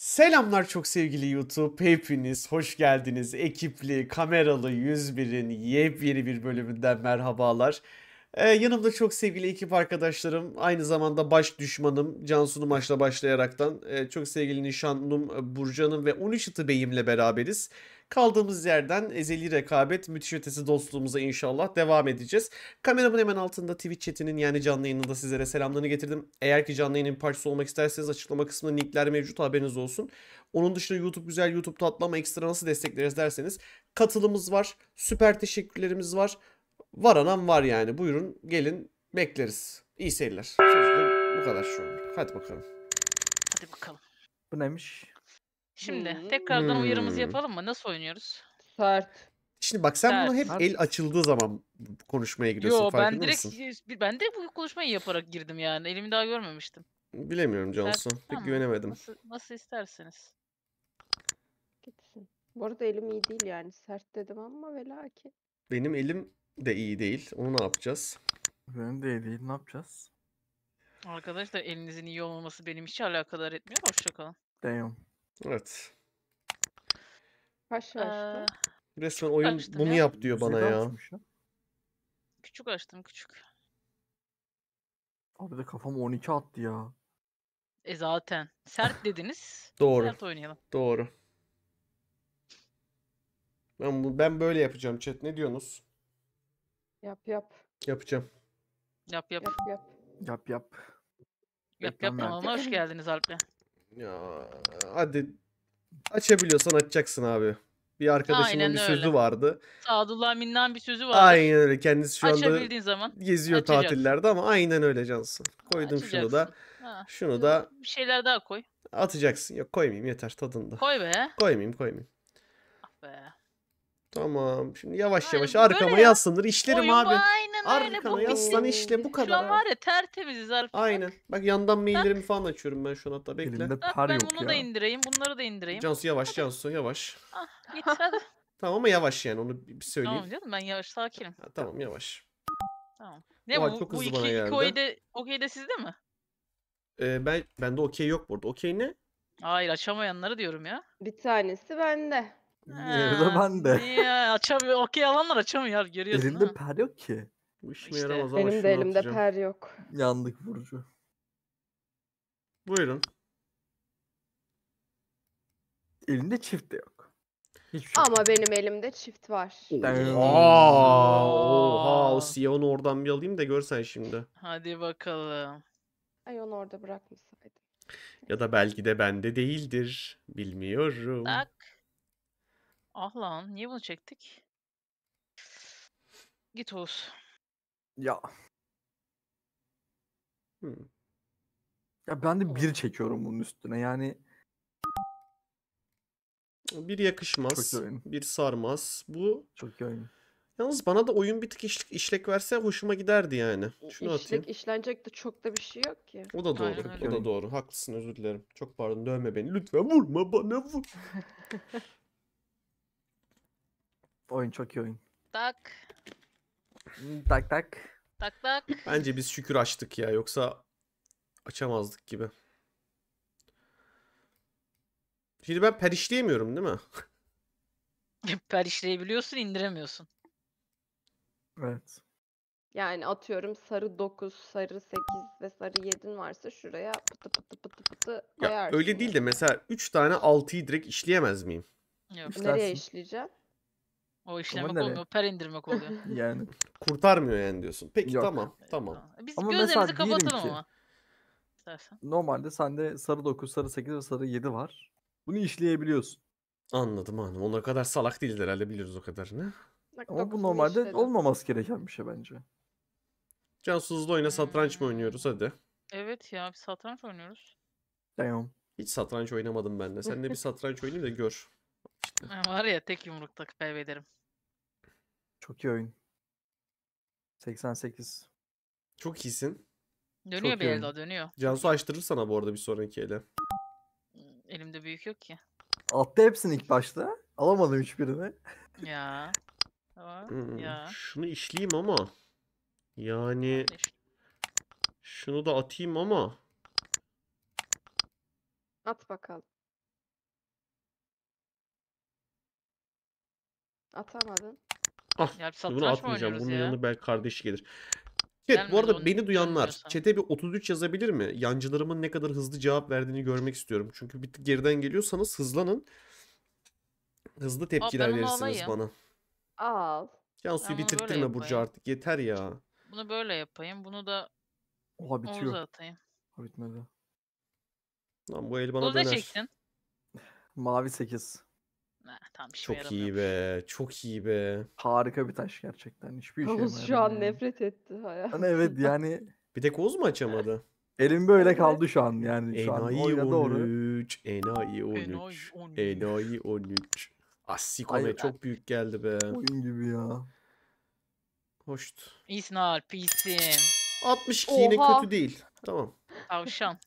Selamlar çok sevgili YouTube. Hepiniz hoş geldiniz. Ekipli, kameralı 101'in yepyeni bir bölümünden merhabalar. Ee, yanımda çok sevgili ekip arkadaşlarım, aynı zamanda baş düşmanım cansunun maçla başlayaraktan, e, çok sevgili nişanlım Burcan'ım ve 13 Itı Bey'imle beraberiz. Kaldığımız yerden ezeli rekabet, müthiş ötesi dostluğumuza inşallah devam edeceğiz. Kameramın hemen altında Twitch chatinin yani canlı yayınında sizlere selamlarını getirdim. Eğer ki canlı yayının parçası olmak isterseniz açıklama kısmında linkler mevcut haberiniz olsun. Onun dışında YouTube güzel, YouTube tatlı ama ekstra nasıl destekleriz derseniz katılımız var, süper teşekkürlerimiz var. Var anam var yani. Buyurun gelin bekleriz. İyi seyirler. bu kadar şu an. Hadi bakalım. Hadi bakalım. Bu neymiş? Şimdi Hmm. tekrardan uyarımızı hmm. yapalım mı? Nasıl oynuyoruz? Sert. Şimdi bak sen bunu hep Sert. el açıldığı zaman konuşmaya giriyorsun Yo ben direkt mısın? ben direkt bu konuşmayı yaparak girdim yani. Elimi daha görmemiştim. Bilemiyorum Sert. Johnson. Pek Tamam. güvenemedim. Nasıl nasıl isterseniz. Gitsin. Bu arada elim iyi değil yani. Sert dedim ama ve lakin. Benim elim de iyi değil. Onu ne yapacağız? Benim de iyi değil. Ne yapacağız? Arkadaşlar elinizin iyi olmaması benim hiç alakadar etmiyor. Hoşçakalın. Damn. Evet. Kaç yaşta? Resmen oyun Açtım bunu ya. yap diyor bana ya. açmış Küçük açtım küçük. Abi de kafam 12 attı ya. E zaten. Sert dediniz. Doğru. Sert oynayalım. Doğru. Ben ben böyle yapacağım chat. Ne diyorsunuz? Yap yap. Yapacağım. Yap yap. Yap yap. Yap yap. Yap yap Yap yap kanalıma hoş geldiniz Alp'le. Ya, hadi açabiliyorsan açacaksın abi. Bir arkadaşımın Aynen bir sözü vardı. Sadullah Minnan bir sözü vardı. Aynen öyle. Kendisi şu anda zaman geziyor açacağım. tatillerde ama aynen öyle Cansın. Koydum Açacaksın. şunu da. Ha. Şunu da bir şeyler daha koy. Atacaksın. Yok koymayayım yeter tadında. Koy be. Koymayayım koymayayım. Ah be. Tamam. Şimdi yavaş yavaş Aynen, arkama böyle yansındır. İşlerim Uyuma, abi. Aynen Arkana öyle. işle bu kadar. Şu an var ya tertemiziz artık. Aynen. Bak yandan maillerimi falan açıyorum ben şu an hatta bekle. Elimde par ben bunu ya. da indireyim bunları da indireyim. Cansu yavaş Cansu yavaş. Ah, git hadi. Tamam ama yavaş yani onu bir söyleyeyim. Tamam canım ben yavaş sakinim. Ha, tamam yavaş. Tamam. Ne bu, çok bu iki, bana de Okey de sizde mi? Ee, ben bende okey yok burada. Okey ne? Hayır açamayanları diyorum ya. Bir tanesi bende. Nerede ben de. Ya açamıyor. Okey alanlar açamıyor görüyorsun Elimde ha. per yok ki. Bu işime İşte, yaramaz ama Benim de elimde atacağım. per yok. Yandık Burcu. Buyurun. Elinde çift de yok. Hiçbir şey yok. Ama benim elimde çift var. Aa, oha o Sion'u oradan bir alayım da görsen şimdi. Hadi bakalım. Ay onu orada bırakmasaydım. Ya da belki de bende değildir. Bilmiyorum. Tak Ah lan niye bunu çektik? Git Oğuz. Ya. Hmm. Ya ben de bir çekiyorum bunun üstüne yani. Bir yakışmaz. Çok iyi bir sarmaz. Bu çok iyi Yalnız bana da oyun bir tık işlek işlek verse hoşuma giderdi yani. Şunu işlek, atayım. işlenecek de çok da bir şey yok ki. O da doğru. Aynen, o da doğru. Haklısın özür dilerim. Çok pardon dövme beni. Lütfen vurma bana vur. Oyun çok iyi oyun. Tak. Hmm, tak tak. Tak tak. Bence biz şükür açtık ya yoksa açamazdık gibi. Şimdi ben perişleyemiyorum değil mi? Perişleyebiliyorsun indiremiyorsun. Evet. Yani atıyorum sarı 9, sarı 8 ve sarı 7'in varsa şuraya pıtı pıtı pıtı pıtı koyarsın. Ya öyle değil de mesela 3 tane 6'yı direkt işleyemez miyim? Yok. Nereye işleyeceğim? O işlemek Ama nereye? Per indirmek oluyor. yani. Kurtarmıyor yani diyorsun. Peki Yok. tamam. Tamam. Biz ama gözlerimizi kapatalım ki, ama. İstersen. Normalde sende sarı 9, sarı 8 ve sarı 7 var. Bunu işleyebiliyorsun. Anladım anladım. Onlar kadar salak değiller herhalde biliyoruz o kadarını. Bak, Ama bu normalde işledim. olmaması gereken bir şey bence. Cansu hızlı oyna hmm. satranç mı oynuyoruz hadi. Evet ya bir satranç oynuyoruz. Damn. Hiç satranç oynamadım ben de. Sen de bir satranç oynayayım da gör. Var ya tek yumrukta kaybederim. Çok iyi oyun. 88. Çok iyisin. Dönüyor bir elde dönüyor. Cansu açtırır sana bu arada bir sonraki ele. Hmm, elimde büyük yok ki. Attı hepsini ilk başta. Alamadım hiçbirini. Ya. Hmm, ya. Şunu işleyeyim ama. Yani. Şunu da atayım ama. At bakalım. Atamadın. Al. Ah, ya bunu atmayacağım. Bunun ya? yanına belki kardeş gelir. Chat bu arada onu beni duyanlar çete bir 33 yazabilir mi? Yancılarımın ne kadar hızlı cevap verdiğini görmek istiyorum. Çünkü bir geriden geliyorsanız hızlanın. Hızlı tepkiler ben verirsiniz bana. Al. Ben Cansu'yu bunu Burcu artık yeter ya. Bunu böyle yapayım. Bunu da Oha bitiyor. Oğuz'a atayım. Ha, bitmedi. Lan bu el bana Oğuz ne döner. çektin? Mavi 8 tam Çok iyi be. Çok iyi be. Harika bir taş gerçekten. Hiçbir şey Oğuz şu an nefret etti hayatım. Hani evet yani. Bir tek Oğuz mu açamadı? Elim böyle kaldı şu an yani. Şu enayi an 13. Enayi 13. Enayi 13. Asiko ah, be çok büyük geldi be. Oyun gibi ya. Hoştu. İyisin Alp iyisin. 62 Oha. yine kötü değil. Tamam. Tavşan.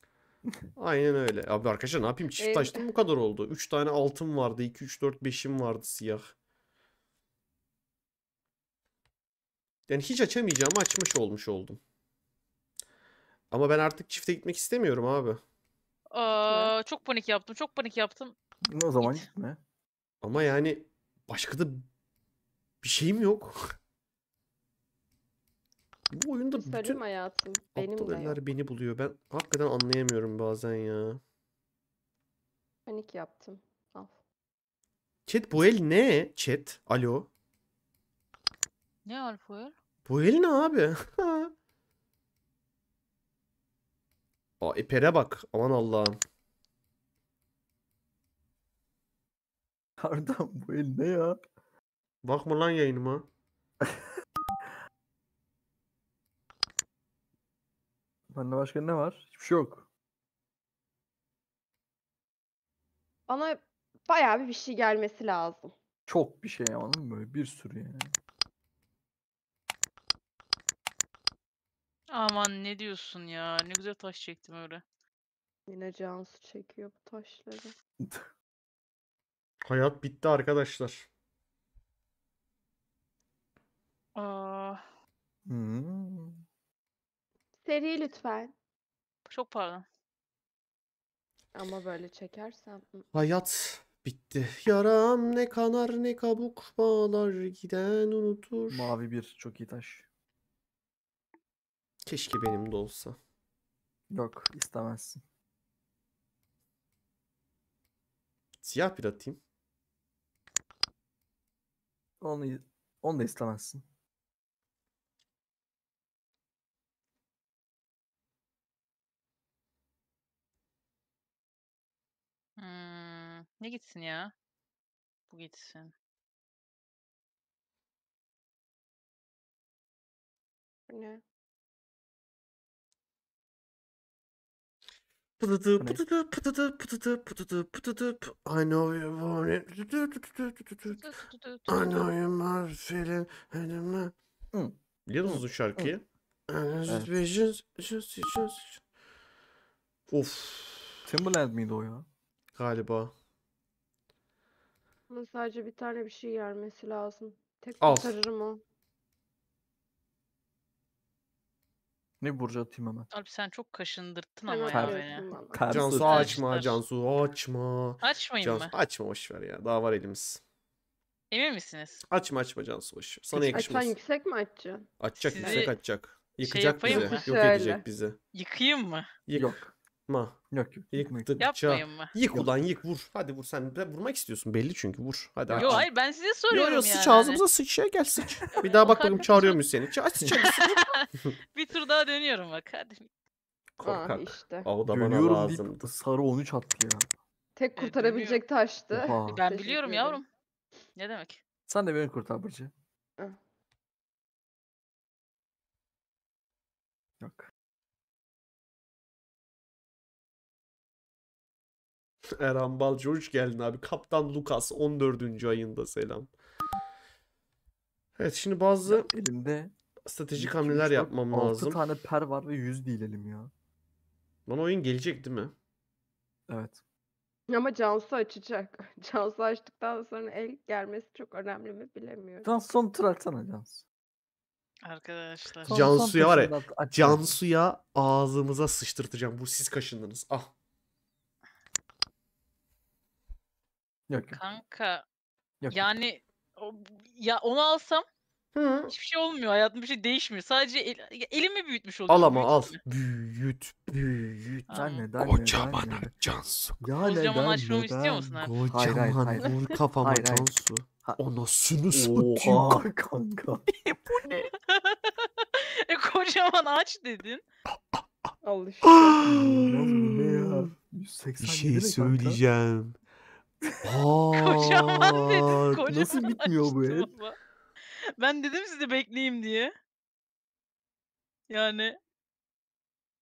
Aynen öyle. Abi arkadaşlar ne yapayım? Çift Evet. taştım bu kadar oldu. 3 tane altın vardı. 2, 3, 4, 5'im vardı siyah. Yani hiç açamayacağımı açmış olmuş oldum. Ama ben artık çifte gitmek istemiyorum abi. Aa, çok panik yaptım. Çok panik yaptım. O zaman gitme. Ama yani başka da bir şeyim yok. Bu oyunda Sarım bütün hayatım. Benim aptal de eller yok. beni buluyor. Ben hakikaten anlayamıyorum bazen ya. Panik yaptım. Al. Chat bu el ne? Chat. Alo. Ne Alfoyal? Bu el Bu el ne abi? Aa, ipere bak. Aman Allah'ım. Ardam bu el ne ya? Bakma lan yayınıma. Bende başka ne var? Hiçbir şey yok. Bana bayağı bir bir şey gelmesi lazım. Çok bir şey anladın Böyle bir sürü yani. Aman ne diyorsun ya? Ne güzel taş çektim öyle. Yine Cansu çekiyor bu taşları. Hayat bitti arkadaşlar. Aa. Ah. Hmm. Seri lütfen. Çok pardon. Ama böyle çekersem... Hayat bitti. Yaram ne kanar ne kabuk bağlar giden unutur. Mavi bir çok iyi taş. Keşke benim de olsa. Yok istemezsin. Siyah bir atayım. Onu, onu da istemezsin. Hımm. Ne gitsin ya? Bu gitsin. Ne? Pıtıdı Bu ne? pıtıdı pıtıdı pıtıdı I know you want it. I know you must feel it. Hmm. I bu hmm, şarkıyı? Hmm. and it's Evet. Of. Timberland miydi o ya? Galiba. Ama sadece bir tane bir şey yermesi lazım. Tek kurtarırım o. Ne burcu atayım hemen. Abi sen çok kaşındırttın ama Hemen ya beni. Cansu açma, Cansu açma. Açmayayım Cansu mı? açma boş ver ya. Daha var elimiz. Emin misiniz? Açma açma Cansu boş. Sana Ay sen yüksek mi açacaksın? Açacak Sizi- yüksek açacak. Şey Yıkacak yapayım bizi. mı? Yok Şöyle. edecek bizi. Yıkayayım mı? Yok. Ma. Yok yok. Yıktıkça. Yapmayın Yık ulan yık vur. Hadi vur sen. de Vurmak istiyorsun belli çünkü vur. Hadi Yo hayır ben size Yo, soruyorum yo, yani. sıç ağzımıza sıç ya gel sıç. Bir daha bak bakalım çağırıyor muyuz seni. Çağır sıç Bir tur daha dönüyorum bak hadi. Ah Korkak. işte. O da bana Görüyorum lazımdı. deyip sarı 13 attı ya. Tek kurtarabilecek taştı. Oha. Ben biliyorum yavrum. Ne demek? Sen de beni kurtar Burcu. Ah. Yok. Eren Balcı hoş geldin abi. Kaptan Lucas 14. ayında selam. Evet şimdi bazı ya elimde stratejik hamleler yapmam 6 lazım. 6 tane per var ve 100 değilelim ya. Bana oyun gelecek değil mi? Evet. Ama Cansu açacak. Cansu açtıktan sonra el gelmesi çok önemli mi bilemiyorum. Cansu son tur atsana Cansu. Arkadaşlar. Cansu'ya var ya. Cansu'ya ağzımıza sıçtırtacağım. Bu siz kaşındınız. Ah. Yok Kanka. Yok. Yani ya onu alsam Hı. hiçbir şey olmuyor. hayatım bir şey değişmiyor. Sadece el- ya elimi büyütmüş oluyorum. Al ama al. Büyüt, büyüt. Aa. Sen neden Kocaman neden? Cansu. Ya Kocaman neden açmamı istiyor neden? musun Kocaman hayır. vur kafama Hayır, hayır. Cansu. Ha- Anasını satayım. Oha kanka. E, kocaman aç dedin. Al işte. ne ya? Bir 187 şey ne şey kanka? söyleyeceğim. Kocaman dedim. Kocaman Nasıl bitmiyor bu el? Ben dedim sizi bekleyeyim diye. Yani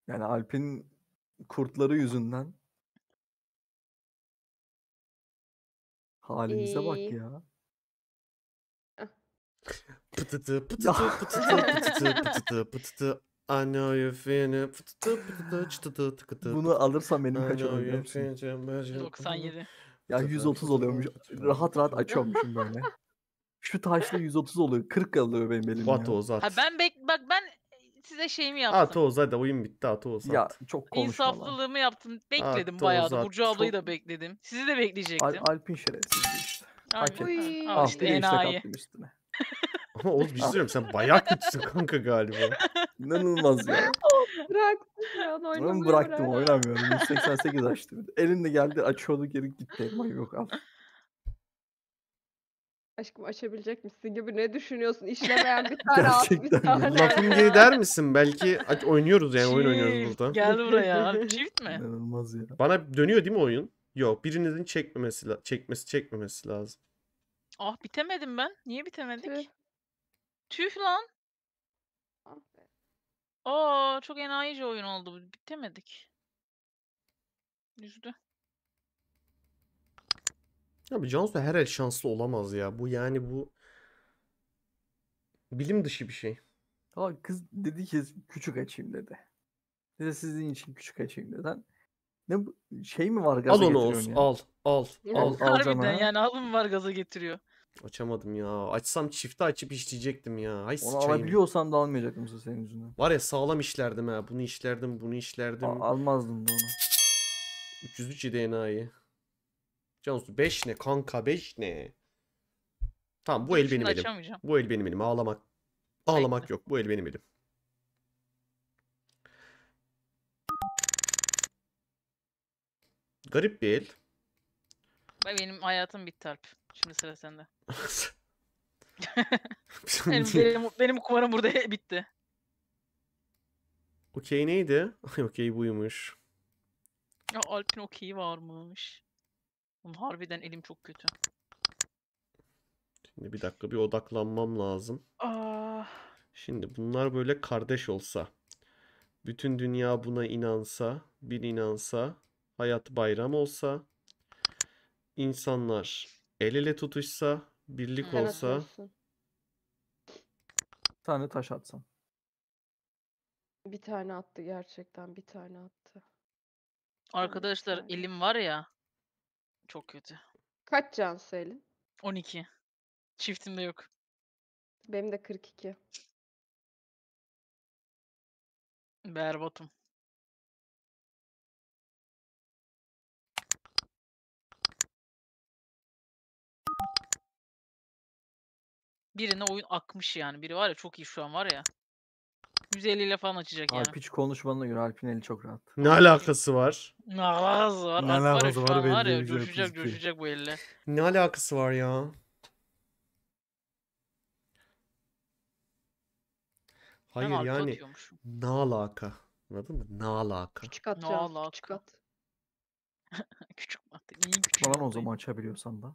Yani Alp'in kurtları yüzünden halimize bak ya. Ah. Pıtıtı pıtıtı pıtıtı pıtıtı pıtıtı pıtıtı. I know you feel it. Bunu alırsam benim I kaç olur 97. Ya 130 oluyormuş. Rahat rahat açıyormuşum böyle. Şu taşla 130 oluyor. 40 kalıyor benim elimde. At Oğuz at. Ha ben bek bak ben size şeyimi yaptım. At Oğuz hadi oyun bitti at Oğuz at. Ya çok konuşma lan. yaptım. Bekledim At bayağı da. at. Burcu ablayı da bekledim. Sizi de bekleyecektim. Al, Alpin şerefsizdi işte. Hak Abi, etti. Al işte enayi. işte ama Oğuz bir şey söylüyorum sen bayağı kötüsün kanka galiba. İnanılmaz ya. Bıraktım ya. Ben bıraktım oynamıyorum. 188 açtım. Elinde geldi açıyordu geri gitti. Elma yok al. Aşkım açabilecek misin gibi ne düşünüyorsun? İşlemeyen bir tane at bir Gerçekten. tane. Lafın geri der misin? Belki aç- oynuyoruz yani oyun oynuyoruz burada. Gel buraya abi. Çift mi? İnanılmaz ya. Bana dönüyor değil mi oyun? Yok birinizin çekmemesi çekmesi çekmemesi lazım. Ah bitemedim ben. Niye bitemedik? Tüh lan. Ah be. Aa çok enayice oyun oldu. bu. Bitemedik. Yüzdü. Abi Cansu her el şanslı olamaz ya. Bu yani bu bilim dışı bir şey. Ama kız dedi ki küçük açayım dedi. Dedi sizin için küçük açayım dedi. Lan Ne bu- şey mi var gaza Al onu getiriyorsun Oğuz. ya? Al. Al. Al. Al. Harbiden Alacağım ha. yani alım var gaza getiriyor. Açamadım ya. Açsam çifte açıp işleyecektim ya. Hay Onu sıçayım. alabiliyorsan da almayacaktım senin yüzünden. Var ya sağlam işlerdim ha. Bunu işlerdim, bunu işlerdim. A- almazdım da onu. 303 DNA'yı. Cansu 5 ne kanka 5 ne? Tamam bu el benim elim. Bu el benim elim. Ağlamak. Ağlamak Bekle. yok. Bu el benim elim. Garip bir el. Benim hayatım bitti Alp. Şimdi sıra sende. benim, benim, benim kumarım burada bitti. Okey neydi? okey buymuş. Ya Alp'in okey varmış. Oğlum harbiden elim çok kötü. Şimdi bir dakika bir odaklanmam lazım. Aa. Ah. Şimdi bunlar böyle kardeş olsa. Bütün dünya buna inansa, bir inansa, hayat bayram olsa, insanlar El ele tutuşsa, birlik Helal olsa, Bir tane taş atsam. Bir tane attı gerçekten bir tane attı. Arkadaşlar Yani. elim var ya. Çok kötü. Kaç can Selin? 12. Çiftimde yok. Benim de 42. Berbatım. Birine oyun akmış yani. Biri var ya çok iyi şu an var ya. 150 ile falan açacak yani. Alp hiç konuşmadığına göre Alp'in eli çok rahat. Ne alakası var? Ne alakası var? Ne alakası var, ya, şu an var, var ya coşacak coşacak bu elle. Ne alakası var ya? Hayır ben yani ne alaka? Anladın mı? Ne alaka? Küçük at ne ya. Alaka. Küçük at. küçük at. İyi küçük Falan o zaman açabiliyorsan da.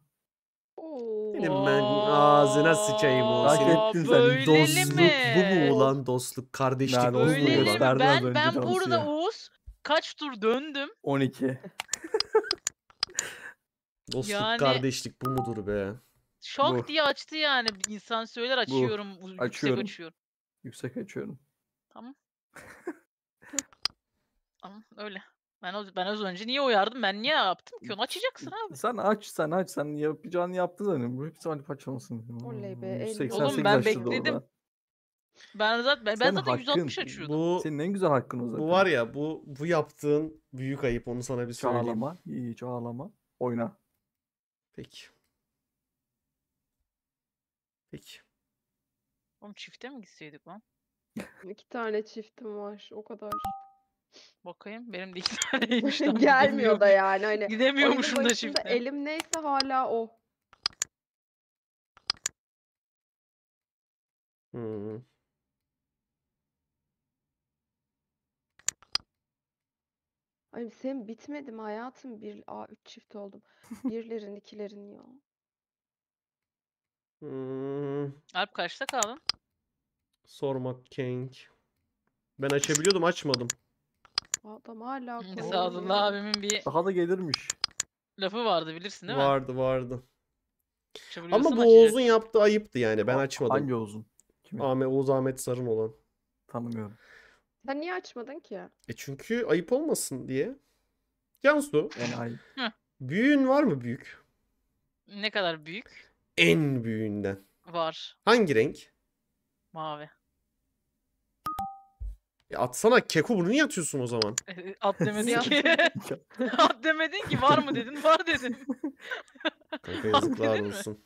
Benim ben ağzına sıçayım o. Hak ettin sen. Dostluk bu mu ulan dostluk? Kardeşlik Yani bu mu? mi? Gösterdi Ben, ben burada Oğuz kaç tur döndüm. 12. Dostluk Yani- kardeşlik bu mudur be? Şok Bu. diye açtı yani. insan söyler açıyorum. u- yüksek Açıyorum. açıyorum. Yüksek açıyorum. Tamam öyle. Ben, o, ben az önce niye uyardım? Ben niye yaptım ki onu? Açacaksın abi. Sen aç, sen aç. Sen yapacağını yaptı zaten. Hani. Bu hepsi Ali Paçamasın. Oley be. 188 hmm, Oğlum ben bekledim. Ben zaten ben, ben zaten hakkın, 160 açıyordum. Bu, Senin en güzel hakkın o zaten. Bu var ya bu bu yaptığın büyük ayıp onu sana bir söyleyeyim. Çağlama, iyi çağlama. Oyna. Peki. Peki. Oğlum çifte mi gitseydik lan? İki tane çiftim var o kadar. Bakayım benim de iki taneymiş. Gelmiyor da yani. Hani Gidemiyormuşum da şimdi. Elim neyse hala o. Hmm. Ay sen bitmedim hayatım? Bir, a üç çift oldum. Birlerin, ikilerin ya. Hmm. Alp kaçta kaldın? Sormak King. Ben açabiliyordum açmadım. Adam hala koyuyor. abimin bir Daha da gelirmiş. lafı vardı bilirsin değil mi? vardı vardı. Ama bu açacak. Oğuz'un yaptığı ayıptı yani. Ben açmadım. Hangi Oğuz'un? Kimi? Ahmet, Oğuz Ahmet Sarın olan. Tanımıyorum. Sen niye açmadın ki? ya? E çünkü ayıp olmasın diye. Cansu, En ay. büyüğün var mı büyük? Ne kadar büyük? En büyüğünden. Var. Hangi renk? Mavi. E atsana keko bunu niye atıyorsun o zaman? E, e at demedin ki. at demedin ki var mı dedin var dedin. Kanka yazıklar olsun.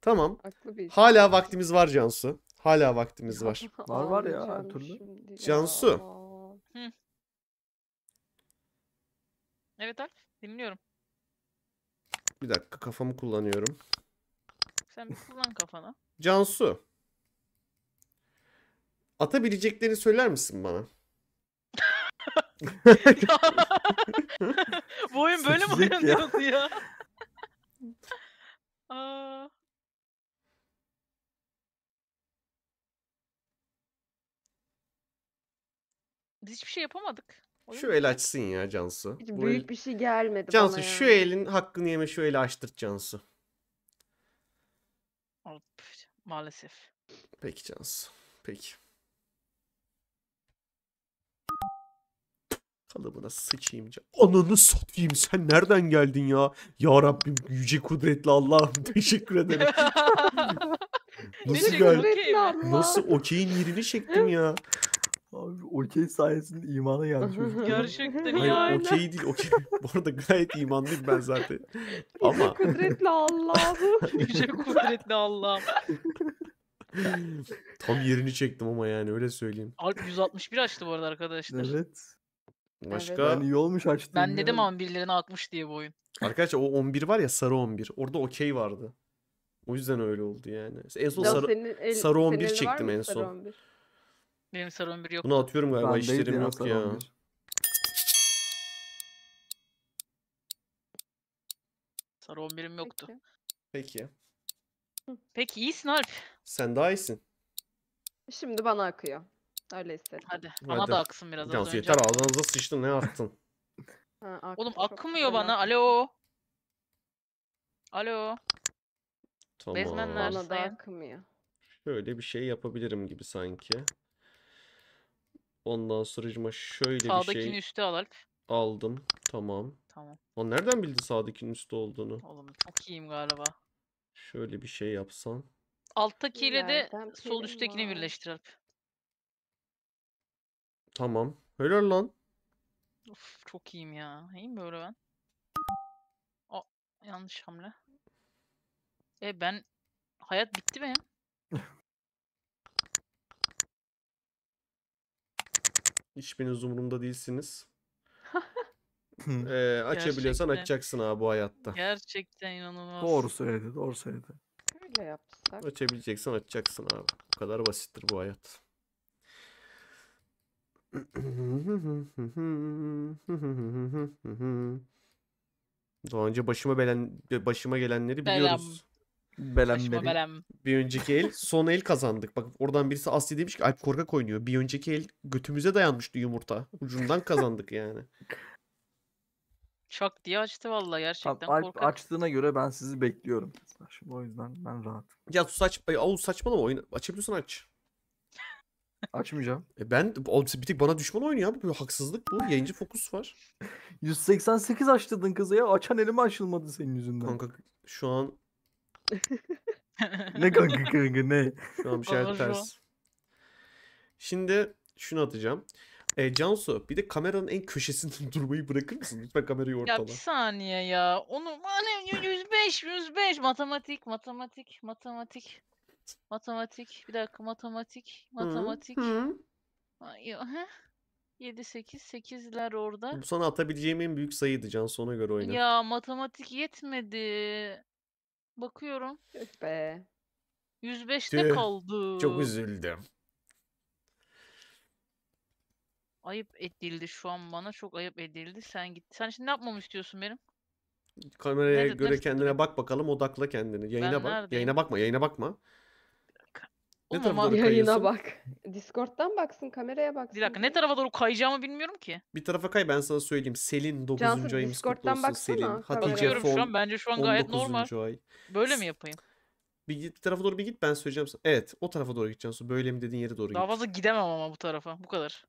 Tamam. Hala vaktimiz var Cansu. Hala vaktimiz var. var var ya her türlü. Cansu. Evet Alp dinliyorum. Bir dakika kafamı kullanıyorum. Sen bir kullan kafana. Cansu. Atabileceklerini söyler misin bana? Bu oyun böyle mi ya. oynanıyordu ya? Biz hiçbir şey yapamadık. Oyun Şu el açsın ya Cansu. Hiç Bu el... büyük bir şey gelmedi Cansu bana ya. şu elin hakkını yeme şu eli açtırt Cansu. Maalesef. Peki Cansu. Peki. Kalıbına sıçayım. Ananı satayım sen nereden geldin ya? Ya Rabbim yüce kudretli Allah'ım teşekkür ederim. nasıl gel? Nasıl okeyin yerini çektim ya? Abi okey sayesinde imana gelmiş. Gerçekten Hayır, yani. okey değil. Okey. Bu arada gayet imanlıyım ben zaten. Ama... kudretli Allah'ım. Yüce kudretli Allah'ım. Tam yerini çektim ama yani öyle söyleyeyim. Alp 161 açtı bu arada arkadaşlar. Evet. Başka? Evet. Yani iyi olmuş açtın. Ben dedim ama birilerine akmış diye bu oyun. Arkadaşlar o 11 var ya sarı 11. Orada okey vardı. O yüzden öyle oldu yani. En son ya sarı, el, sarı 11 çektim en son. 11? Benim sarı 11 yok. Bunu atıyorum galiba ben işlerim yok ya. ya. Sarı 11'im yoktu. Peki. Peki iyisin Alp. Sen daha iyisin. Şimdi bana akıyor. Öyle istedim. Hadi. Bana Hadi. da aksın biraz az önce. yeter ağzınıza sıçtın ne attın? Ha, Oğlum çok akmıyor fena. bana. Alo. Alo. Tamam. Bezmenler. Bana da Sayın. akmıyor. Şöyle bir şey yapabilirim gibi sanki. Ondan sonracıma şöyle bir Sağdakini şey üstü al aldım. Tamam. Tamam. Lan nereden bildi sağdakinin üstü olduğunu? Oğlum çok iyiyim galiba. Şöyle bir şey yapsan. Alttakiyle de sol prim üsttekini var? birleştir Tamam. Helal lan. Of çok iyiyim ya. İyiyim böyle ben. O yanlış hamle. E ben hayat bitti benim. Hiçbiriniz umurumda değilsiniz. ee, açabiliyorsan Gerçekten. açacaksın abi bu hayatta. Gerçekten inanılmaz. Doğru söyledi, doğru söyledi. Öyle yapsak. Açabileceksen açacaksın abi. Bu kadar basittir bu hayat. Daha önce başıma belen başıma gelenleri Belam. biliyoruz. Belen belen. Bir önceki el son el kazandık. Bak oradan birisi Asya demiş ki Alp Korkak oynuyor. Bir önceki el götümüze dayanmıştı yumurta. Ucundan kazandık yani. Çok diye açtı vallahi gerçekten Tabii, Alp korkak. açtığına göre ben sizi bekliyorum. o yüzden ben rahat. Ya saç, Oğuz saçmalama oyun açabiliyorsan aç. Açmayacağım. E ben oğlum bir tek bana düşman oynuyor ya Bu haksızlık bu. Yayıncı fokus var. 188 açtırdın kızı ya. Açan elime açılmadı senin yüzünden. Kanka şu an ne kanka kanka ne? Şu an bir şey ters. Şimdi şunu atacağım. E, Cansu bir de kameranın en köşesinde durmayı bırakır mısın? Lütfen kamerayı Ya ortala. bir saniye ya. Onu 105 hani 105 matematik matematik matematik. Matematik. Bir dakika matematik. Matematik. Hı. Ay, yo, 7 8 8'ler orada. Bu sana atabileceğim en büyük sayıydı can sona göre oyna. Ya matematik yetmedi. Bakıyorum. Tüh be. 105'te Tüh, kaldı. Çok üzüldüm. Ayıp edildi şu an bana. Çok ayıp edildi. Sen git. Sen şimdi ne yapmamı istiyorsun benim? Kameraya Ne- göre ne- kendine bak bakalım odakla kendini. Yayına bak. neredeyim? Yayına bakma, yayına bakma. Ne tarafa Aman doğru yayına bak. Discord'dan baksın, kameraya baksın. Bir dakika ne tarafa doğru kayacağımı bilmiyorum ki. Bir tarafa kay ben sana söyleyeyim. Selin 9. Cansu, ayımız kutlu Discord'dan baksana. Selin, Hatice Bakıyorum şu Fon an. Bence şu an gayet normal. ay. Böyle mi yapayım? Bir, git, bir tarafa doğru bir git ben söyleyeceğim sana. Evet o tarafa doğru gideceksin Cansu. Böyle mi dediğin yere doğru Daha git. fazla gidemem ama bu tarafa. Bu kadar.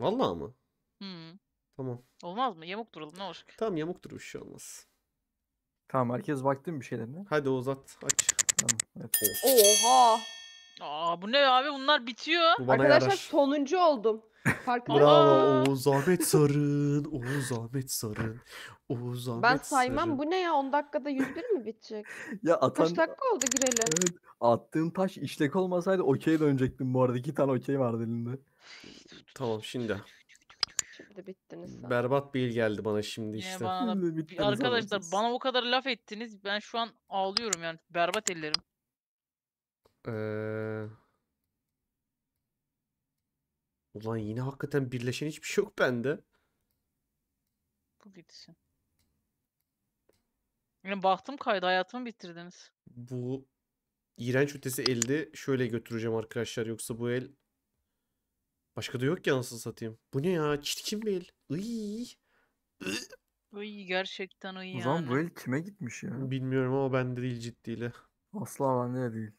Vallahi mı? Hmm. Tamam. Olmaz mı? Yamuk duralım ne olacak? Tamam yamuktur bir şey olmaz. Tamam herkes baktı mı bir şeylerine? Hadi uzat, aç. Tamam. Evet. Oha! Aa bu ne abi bunlar bitiyor. Bu bana Arkadaşlar yarar. sonuncu oldum. Farkında Bravo Oğuz Ahmet Sarın. Oğuz Ahmet Sarın. Oğuz Ahmet Ben saymam Sarın. bu ne ya 10 dakikada 101 mi bitecek? ya atan... Kaç dakika oldu girelim? Evet, attığın taş işlek olmasaydı okey dönecektim bu arada. iki tane okey vardı elinde. Tamam şimdi. bittiniz. Berbat bir il geldi bana şimdi işte. Ee, bana da... Arkadaşlar bana o kadar laf ettiniz. Ben şu an ağlıyorum yani. Berbat ellerim. Ulan yine hakikaten birleşen hiçbir şey yok bende. Bu gidişin. Yani baktım kaydı hayatımı bitirdiniz. Bu iğrenç ötesi elde şöyle götüreceğim arkadaşlar. Yoksa bu el başka da yok ya nasıl satayım. Bu ne ya çirkin bir el. Iyy. Iy, gerçekten iyi yani. Ulan bu el kime gitmiş ya? Bilmiyorum ama bende değil ciddiyle. Asla bende de değil.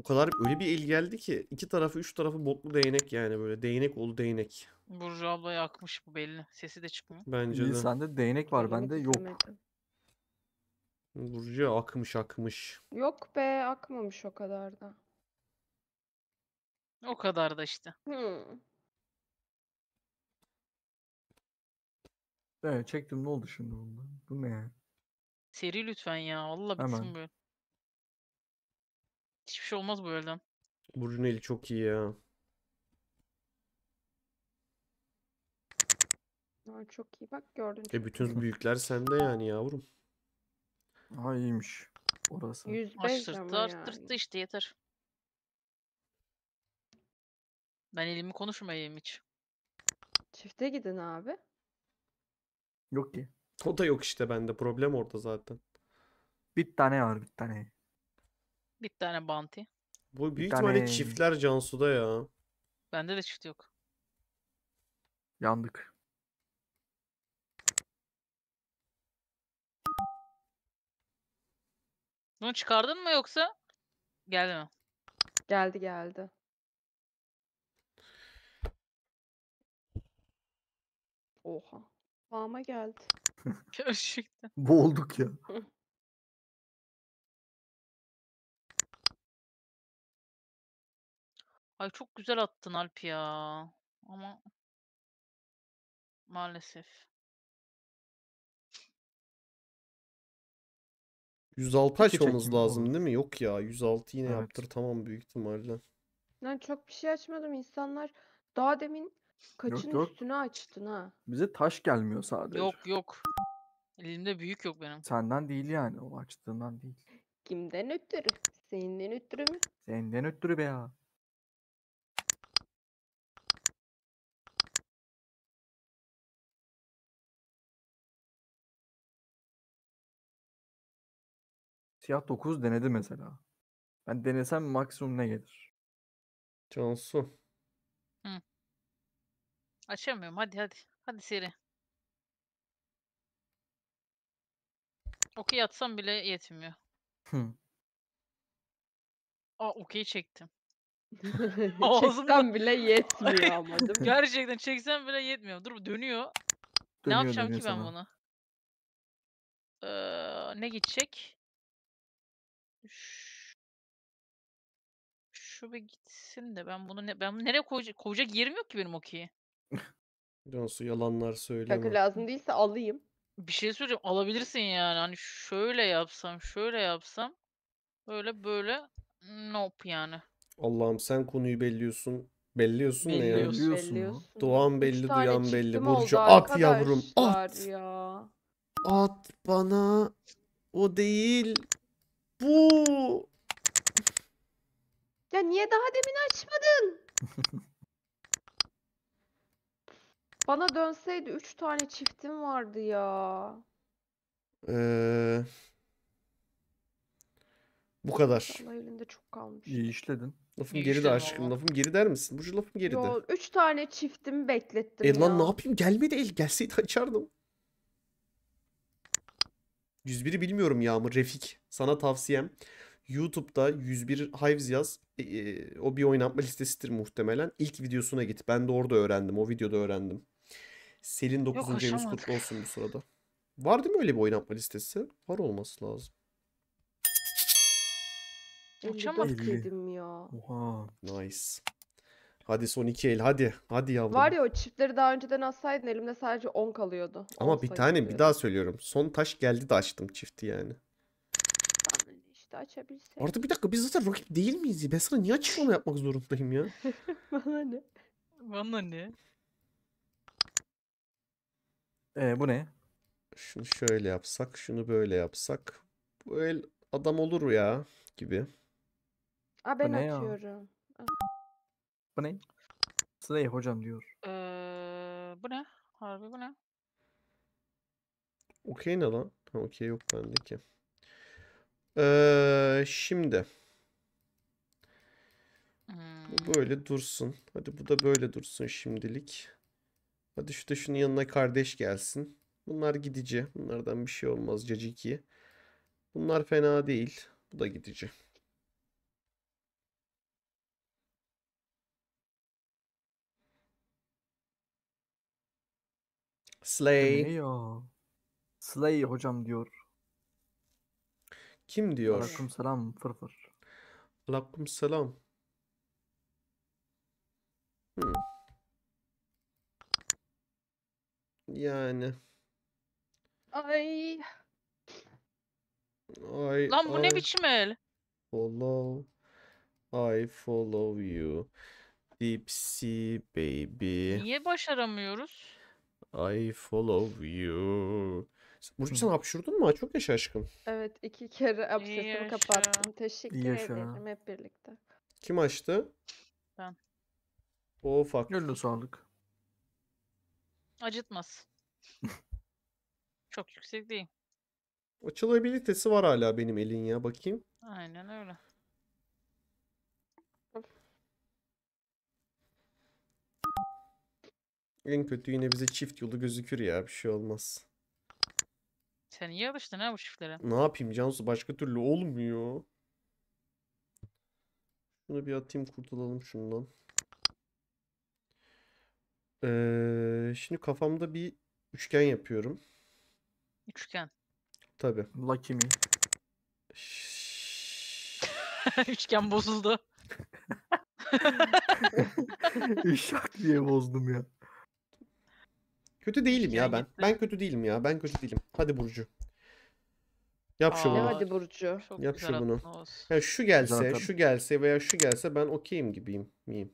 O kadar öyle bir el geldi ki iki tarafı üç tarafı botlu değnek yani böyle değnek oldu değnek. Burcu abla yakmış bu belli. Sesi de çıkmıyor. Bence İyi, de. sende değnek var bende yok. Burcu akmış akmış. Yok be akmamış o kadar da. O kadar da işte. Hmm. Evet çektim ne oldu şimdi bunda? Bu ne ya? Seri lütfen ya. Allah bitsin Hemen. böyle. Hiçbir şey olmaz bu elden. Brunelli çok iyi ya. çok iyi bak gördün. E bütün büyükler sende yani yavrum. Ha iyiymiş. Orası. 105 Arttırdı ama arttırdı yani. işte yeter. Ben elimi konuşmayayım hiç. Çifte gidin abi. Yok ki. O da yok işte bende. Problem orada zaten. Bir tane var bir tane. Bir tane bounty. Bu büyük tane... ihtimalle çiftler Cansu'da ya. Bende de çift yok. Yandık. Bunu çıkardın mı yoksa? Geldi mi? Geldi geldi. Oha. Vama geldi. Gerçekten. Boğulduk ya. Ay çok güzel attın Alp ya. Ama maalesef. 106 İki açmamız lazım değil mi? Yok ya 106 yine Evet. yaptır tamam büyük ihtimalle. Ben çok bir şey açmadım. insanlar. daha demin kaçın yok. üstüne açtın ha. Bize taş gelmiyor sadece. Yok yok. Elimde büyük yok benim. Senden değil yani o açtığından değil. Kimden ötürü? Senden ötürü mü? Senden ötürü be ya. Siyah 9 denedi mesela. Ben denesem maksimum ne gelir? Cansu. Hı. Açamıyorum. Hadi hadi. Hadi seri. Okey atsam bile yetmiyor. Hı. Aa okey çektim. Ağzımdan bile yetmiyor ama değil mi? Gerçekten çeksem bile yetmiyor. Dur dönüyor. dönüyor ne yapacağım dönüyor ki ben bunu? Ee, ne gidecek? Şu bir gitsin de ben bunu ne ben bunu nereye koyacak koyacak yerim yok ki benim okey'i. Cansu yalanlar söyleme. Kanka lazım değilse alayım. Bir şey söyleyeceğim alabilirsin yani hani şöyle yapsam şöyle yapsam böyle böyle nope yani. Allah'ım sen konuyu belliyorsun. Belliyorsun, ne yani Belliyorsun. belliyorsun. Doğan belli, duyan belli. Burcu at yavrum at. Ya. At bana. O değil. Bu Ya niye daha demin açmadın? Bana dönseydi 3 tane çiftim vardı ya. Ee, bu kadar. Allah elinde çok kalmış. İyi işledin. Lafım İyi geride işte aşkım. Lafım geri der misin? Bu lafım geri de. 3 tane çiftim beklettim E ya. lan ne yapayım? Gelmedi el. Gelseydi açardım. 101'i bilmiyorum Yağmur. Refik. Sana tavsiyem. YouTube'da 101 Hives yaz. E, e, o bir oynatma listesidir muhtemelen. İlk videosuna git. Ben de orada öğrendim. O videoda öğrendim. Selin 9. Yok, James kutlu olsun bu sırada. Var değil mi öyle bir oynatma listesi? Var olması lazım. Uçamadık dedim ya. Oha. Nice. Hadi son iki el hadi. Hadi yavrum. Var ya o çiftleri daha önceden assaydın elimde sadece 10 kalıyordu. Ama On bir tane bir daha söylüyorum. Son taş geldi de açtım çifti yani. Tamam, işte açabilseydim. bir dakika biz zaten rakip değil miyiz? Ben sana niye açıklama yapmak zorundayım ya? Bana ne? Bana ne? Ee, bu ne? Şunu şöyle yapsak, şunu böyle yapsak. Bu el adam olur ya gibi. Aa ben Bu ya? Bu ne? Slay hocam diyor. Ee, bu ne? Harbi bu ne? Okey ne lan? okey yok bendeki. Ee, şimdi. Bu hmm. böyle dursun. Hadi bu da böyle dursun şimdilik. Hadi şu da şunun yanına kardeş gelsin. Bunlar gidici. Bunlardan bir şey olmaz caciki. Bunlar fena değil. Bu da gidici. Slay. Slay hocam diyor. Kim diyor? Aleyküm selam fırfır. Aleyküm selam. Hmm. Yani. Ay. Ay, Lan bu I ne biçim el? Follow. I follow you. Deep sea baby. Niye başaramıyoruz? I follow you. Burcu sen hapşurdun mu? Çok yaşa aşkım. Evet iki kere absesimi kapattım. Teşekkür ederim hep birlikte. Kim açtı? Ben. O fuck. Gönlü sağlık. Acıtmaz. Çok yüksek değil. Açılabilitesi var hala benim elin ya bakayım. Aynen öyle. En kötü yine bize çift yolu gözükür ya. Bir şey olmaz. Sen iyi alıştın ha bu çiftlere. Ne yapayım Cansu? Başka türlü olmuyor. Şunu bir atayım kurtulalım şundan. Ee, şimdi kafamda bir üçgen yapıyorum. Üçgen. Tabii. Lucky me. Üçgen bozuldu. Şak diye bozdum ya. Kötü değilim ya ben. Ben kötü değilim ya. Ben kötü değilim. Hadi Burcu. Yap şu Aa, bunu. Hadi Burcu. Çok Yap şu bunu. atma olsun. Ya şu gelse, Zaten- şu gelse veya şu gelse ben okeyim gibiyim. Miyim?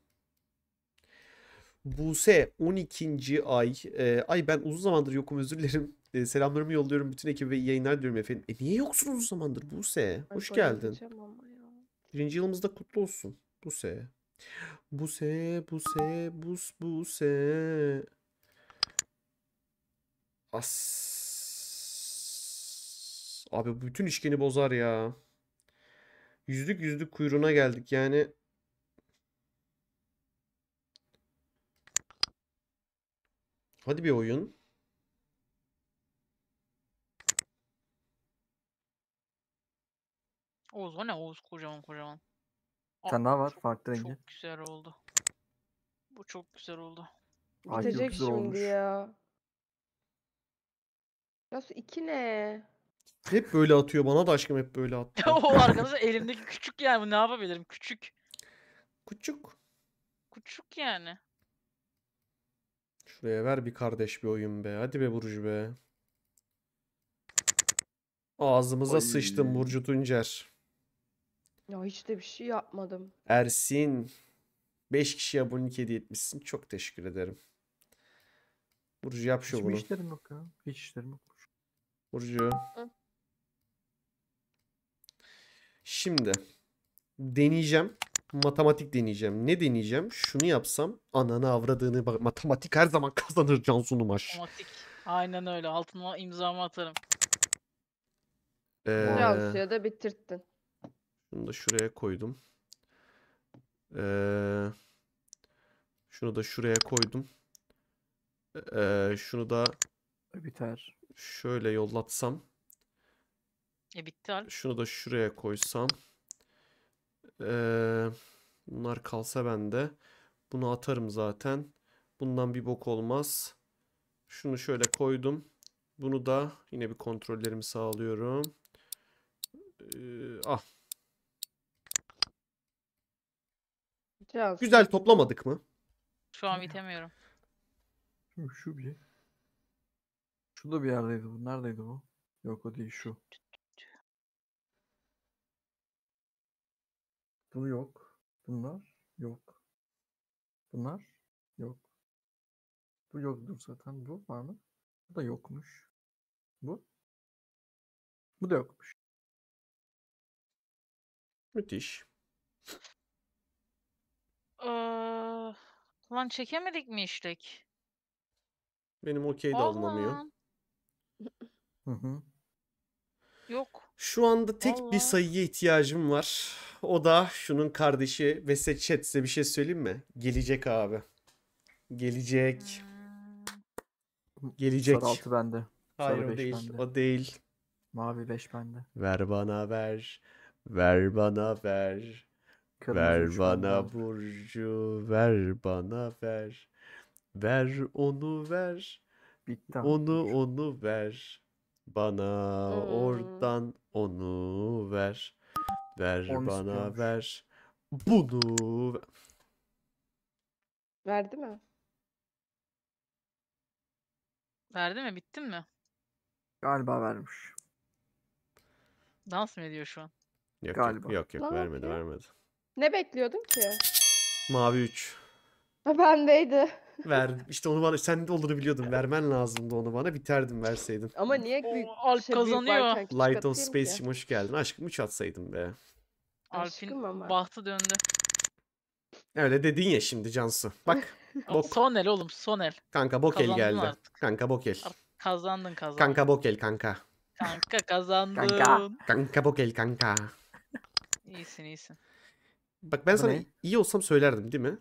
Buse 12. ay. Ee, ay ben uzun zamandır yokum özür dilerim. Ee, selamlarımı yolluyorum bütün ekibe iyi yayınlar diyorum efendim. E niye yoksun uzun zamandır Buse? Hoş geldin. bayılacağım Birinci yılımızda kutlu olsun. Buse. Buse, Buse, Bus, Buse. As. Abi bütün işkeni bozar ya. Yüzlük yüzlük kuyruğuna geldik yani. Hadi bir oyun. Oğuz o ne Oğuz kocaman kocaman. Bir tane daha var farklı rengi. Çok güzel oldu. Bu çok güzel oldu. Ay, Bitecek şimdi olmuş. ya. Yasu iki ne? Hep böyle atıyor bana da aşkım hep böyle atıyor. o arkadaşlar elimdeki küçük yani bu ne yapabilirim? Küçük. Küçük. Küçük yani. Şuraya ver bir kardeş bir oyun be. Hadi be Burcu be. Ağzımıza Oy. sıçtın Burcu Tuncer. Ya hiç de bir şey yapmadım. Ersin. 5 kişi abonelik hediye etmişsin. Çok teşekkür ederim. Burcu yap şu Hiç işlerim yok ya. Hiç işlerim yok. Burcu. Şimdi deneyeceğim. Matematik deneyeceğim. Ne deneyeceğim? Şunu yapsam ananı avradığını bak. Matematik her zaman kazanır Cansu'nu maç. Matematik. Aynen öyle. Altına imzamı atarım. Ee, Cansu'ya da bitirttin. Şunu da şuraya koydum. Ee, şunu da şuraya koydum. Ee, şunu da Biter. Şöyle yollatsam. E bitti Alp. Şunu da şuraya koysam. Ee, bunlar kalsa bende. Bunu atarım zaten. Bundan bir bok olmaz. Şunu şöyle koydum. Bunu da yine bir kontrollerimi sağlıyorum. Ee, ah. Biraz. Güzel toplamadık mı? Şu an bitemiyorum. Şu bir. Şurada bir yerdeydi bu. Neredeydi bu? Yok o değil şu. Bu yok. Bunlar yok. Bunlar yok. Bu yoktur zaten. Bu var mı? Bu da yokmuş. Bu? Bu da yokmuş. Müthiş. Ee, lan çekemedik mi işlek? Benim okey de Oğlum. alınamıyor. Hı hı. Yok. Şu anda tek Vallahi. bir sayıya ihtiyacım var. O da şunun kardeşi Vese Chat size bir şey söyleyeyim mi? Gelecek abi. Gelecek. Gelecek. Sarı altı bende. Hayır Sarı o değil. Bende. O değil. Mavi 5 bende. Ver bana ver. Ver bana ver. Kırmızı ver bana bende. burcu. Ver bana ver. Ver onu ver. Bitti. Onu onu ver bana hmm. oradan onu ver. Ver onu bana istiyormuş. ver. Bunu Verdi mi? Verdi mi? Bittin mi? Galiba vermiş. Dans mı ediyor şu an? Yok Galiba. yok yok, yok vermedi vermedi. Ne bekliyordun ki? Mavi 3. Bendeydi. Ver, işte onu bana sen de olduğunu biliyordun. Vermen lazımdı onu bana. Biterdim verseydin. Ama niye büyük Alp şey, kazanıyor. Büyük Light of Space'cim hoş geldin. Aşkım 3 atsaydım be. Alp'in bahtı döndü. Öyle dedin ya şimdi Cansu. Bak. bok. Son el oğlum son el. Kanka bok kazandın el geldi. Artık. Kanka bok el. Artık kazandın kazandın. Kanka bok el kanka. Kanka kazandın. Kanka. Kanka bok el kanka. iyisin iyisin. Bak ben Bu sana ne? iyi olsam söylerdim değil mi?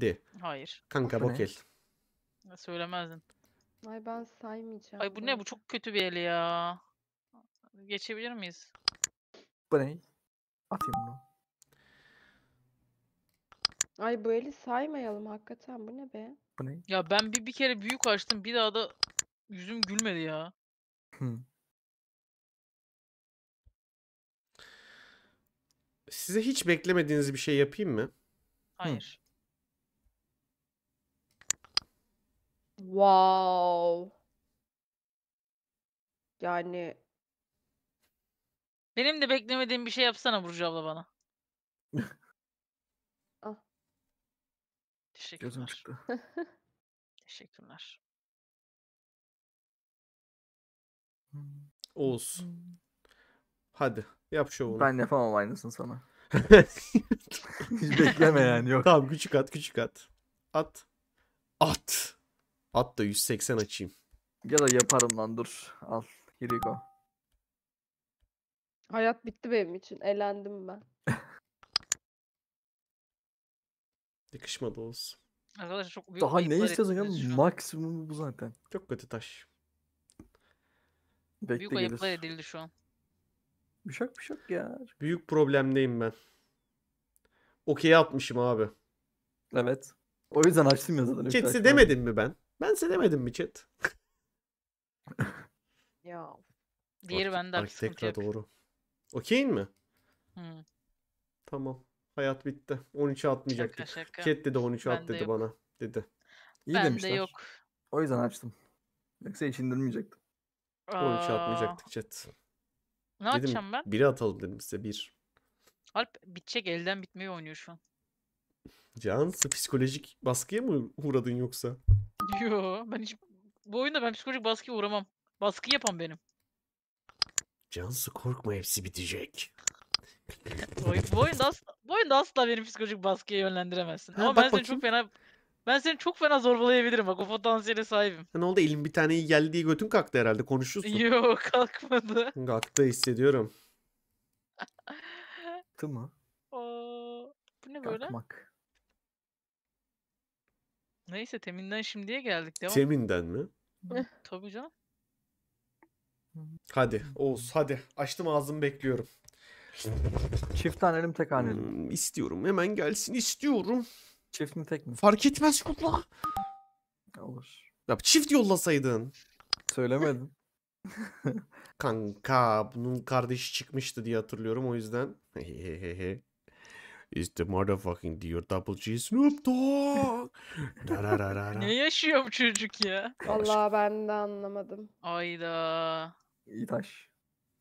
Di. Hayır. Kanka Bu ne? Bokel. Söylemezdin. Ay ben saymayacağım. Ay bu ne? Bu çok kötü bir el ya. Geçebilir miyiz? Bu ne? Atayım bunu. Ay bu eli saymayalım hakikaten. Bu ne be? Bu ne? Ya ben bir, bir kere büyük açtım. Bir daha da yüzüm gülmedi ya. Hı. Size hiç beklemediğiniz bir şey yapayım mı? Hayır. Wow. Yani Benim de beklemediğim bir şey yapsana Burcu abla bana. Al. Ah. Teşekkürler. Teşekkürler. Oğuz. Hadi yap şovunu. Ben yapamam aynısını sana. Hiç bekleme yani yok. tamam küçük at küçük at. At. At. At da 180 açayım. Ya da yaparım lan dur. Al. Here you go. Hayat bitti benim için. Elendim ben. Yakışmadı olsun. Arkadaşlar çok büyük Daha ne istiyorsun ya? Maksimum bu zaten. Çok kötü taş. Bekle büyük gelir. ayıplar edildi şu an. Bir şok şey bir şok şey ya. Büyük problemdeyim ben. Okey atmışım abi. Evet. O yüzden açtım ya zaten. Ketsi demedim mi ben? Ben sevemedim mi chat? ya. Diğeri bende artık. Tekrar doğru. Okeyin mi? Hı. Hmm. Tamam. Hayat bitti. 13'e atmayacaktık. Şaka, şaka. Chat dedi 13'e at dedi yok. bana. Dedi. İyi ben demişler. de yok. O yüzden açtım. Yoksa hiç indirmeyecektim. 13'e atmayacaktık chat. Ne dedim, atacağım ben? Biri atalım dedim size. Bir. Alp bitecek elden bitmeye oynuyor şu an. Can psikolojik baskıya mı uğradın yoksa? Yo ben hiç bu oyunda ben psikolojik baskı uğramam. Baskı yapan benim. Cansu korkma hepsi bitecek. bu, oyun, bu, oyunda asla, bu oyunda asla beni psikolojik baskıya yönlendiremezsin. Ha, Ama ben seni çok fena ben seni çok fena zorbalayabilirim bak o potansiyele sahibim. Ne oldu elin bir tane iyi geldi diye götün kalktı herhalde konuşuyorsun. Yo kalkmadı. Kalktı hissediyorum. Kalktı mı? Aa, bu ne böyle? Kalkmak. Neyse teminden şimdiye geldik. Devam. Teminden mi? Tabii canım. Hadi Oğuz hadi. Açtım ağzımı bekliyorum. Çift tanelim tek haneli. Hmm, istiyorum hemen gelsin istiyorum. Çift mi tek mi? Fark etmez yolla. Olur. Ya çift yollasaydın. Söylemedim. Kanka bunun kardeşi çıkmıştı diye hatırlıyorum o yüzden is the motherfucking dear double G Snoop Dogg. da, da, da, da, da. Ne yaşıyor bu çocuk ya? Vallahi ben de anlamadım. Ayda. İtaş.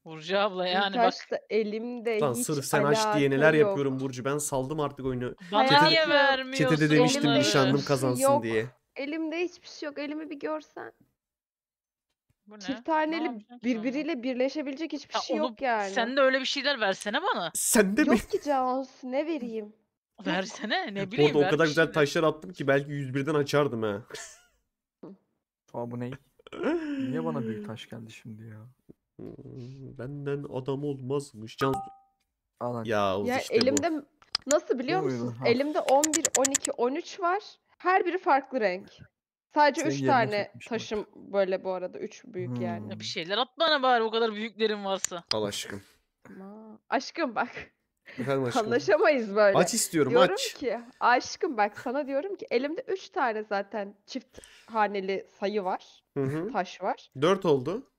Burcu abla yani bak. Da elimde Lan sırf sen aç diye neler yapıyorum Burcu. Ben saldım artık oyunu. Bana Çete, niye vermiyorsun? Çetede demiştim elimde nişanlım kazansın şey yok. diye. Elimde hiçbir şey yok. Elimi bir görsen. Bu ne? Çift taneli Tamam, sen birbiriyle birleşebilecek hiçbir Ya şey yok yani. Sen de öyle bir şeyler versene bana. Sen de mi? Yok ki Cansu ne vereyim? Versene ne bileyim. Orada o kadar güzel taşlar attım ki belki 101'den açardım ha. Aa bu ne? Niye bana büyük taş geldi şimdi ya? Hmm, benden adam olmazmış. Can... Alan. Ya Ya işte elimde bu. nasıl biliyor Bu muydu? musunuz? Ha. Elimde 11, 12, 13 var. Her biri farklı renk. Sadece Senin üç tane çekmiş bak. taşım böyle bu arada. Üç büyük hmm. yani. Bir şeyler at bana bari o kadar büyüklerin varsa. Al aşkım. aşkım bak. Efendim aşkım. anlaşamayız böyle. Aç istiyorum diyorum aç. ki aşkım bak sana diyorum ki elimde üç tane zaten çift haneli sayı var. Hı hı. Taş var. 4 oldu.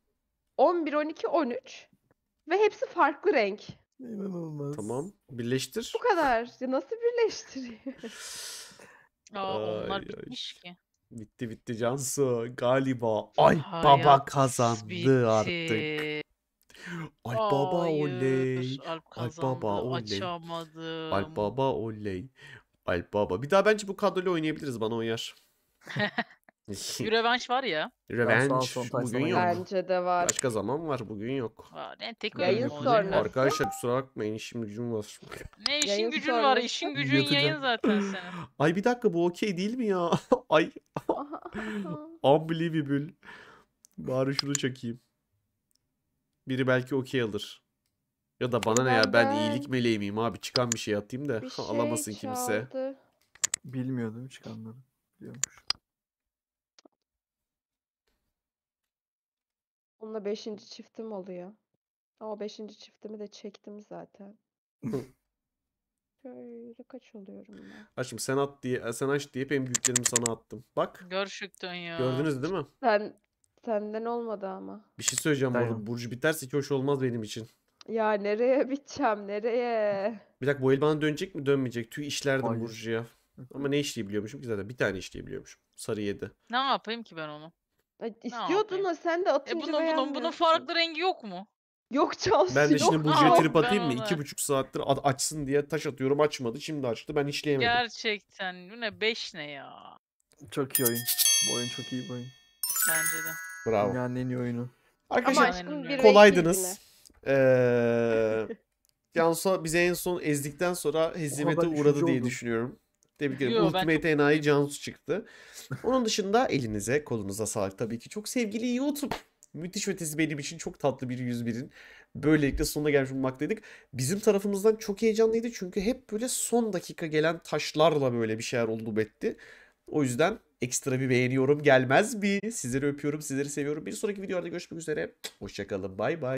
11, 12, 13 ve hepsi farklı renk. İnanılmaz. Tamam. Birleştir. Bu kadar. Ya nasıl birleştiriyor? Aa, onlar ay. bitmiş ki. Bitti bitti Cansu. Galiba Ay Baba kazandı bitti. artık. Ay Hayır, Baba oley. Ay Baba oley. Açamadım. Ay Baba oley. Ay Baba. Bir daha bence bu kadroyla oynayabiliriz bana oynar. Bir var ya. Revenge bugün yok. Bence de var. Başka zaman var bugün yok. Aa, ne tek Yayın yayın Arkadaşlar kusura bakmayın işim gücüm var. Ne işin Yayın gücün var? sonrası. işin gücün Yatacağım. yayın zaten senin. Ay bir dakika bu okey değil mi ya? Ay unbelievable. Bari şunu çekeyim. Biri belki okey alır. Ya da bana ne ya ben Benden iyilik meleği miyim abi çıkan bir şey atayım da Bir şey alamasın kimse. Bilmiyordum çıkanları. Biliyormuş. Onunla beşinci çiftim oluyor. O beşinci çiftimi de çektim zaten. Şöyle kaç oluyorum ben? Aşkım sen at diye, e, sen aç diye benim büyüklerimi sana attım. Bak Gerçekten ya. gördünüz değil mi? Sen, senden olmadı ama. Bir şey söyleyeceğim bu Burcu biterse hiç hoş olmaz benim için. Ya nereye biteceğim nereye? Bir dakika bu el bana dönecek mi dönmeyecek? Tüy işlerdim Hayır. Burcu'ya. Ama ne işleyebiliyormuşum ki zaten? Bir tane işleyebiliyormuşum. Sarı yedi. Ne yapayım ki ben onu? İstiyordun istiyordun da sen de E atınca bunun bunun bunun farklı rengi yok mu? Yok Cansu Ben de şimdi Burcu'ya Aa, trip atayım mı? İki buçuk saattir açsın diye taş atıyorum açmadı. Şimdi açtı ben işleyemedim. Gerçekten bu ne 5 ne ya? Çok iyi oyun. Bu oyun çok iyi bir oyun. Bence de. Bravo. Dünyanın en iyi oyunu. Arkadaşlar aşkım bir renk kolaydınız. yani Cansu bize en son ezdikten sonra hezimete uğradı diye oldum. düşünüyorum. Tebrik ederim. Yo, Ultimate çok... Enayi Cansu çıktı. Onun dışında elinize kolunuza sağlık tabii ki. Çok sevgili YouTube. Müthiş ötesi benim için çok tatlı bir 101'in. Böylelikle sonuna gelmiş bulmaktaydık. Bizim tarafımızdan çok heyecanlıydı. Çünkü hep böyle son dakika gelen taşlarla böyle bir şeyler oldu betti. O yüzden ekstra bir beğeniyorum gelmez mi? Sizleri öpüyorum, sizleri seviyorum. Bir sonraki videolarda görüşmek üzere. Hoşçakalın, bay bay.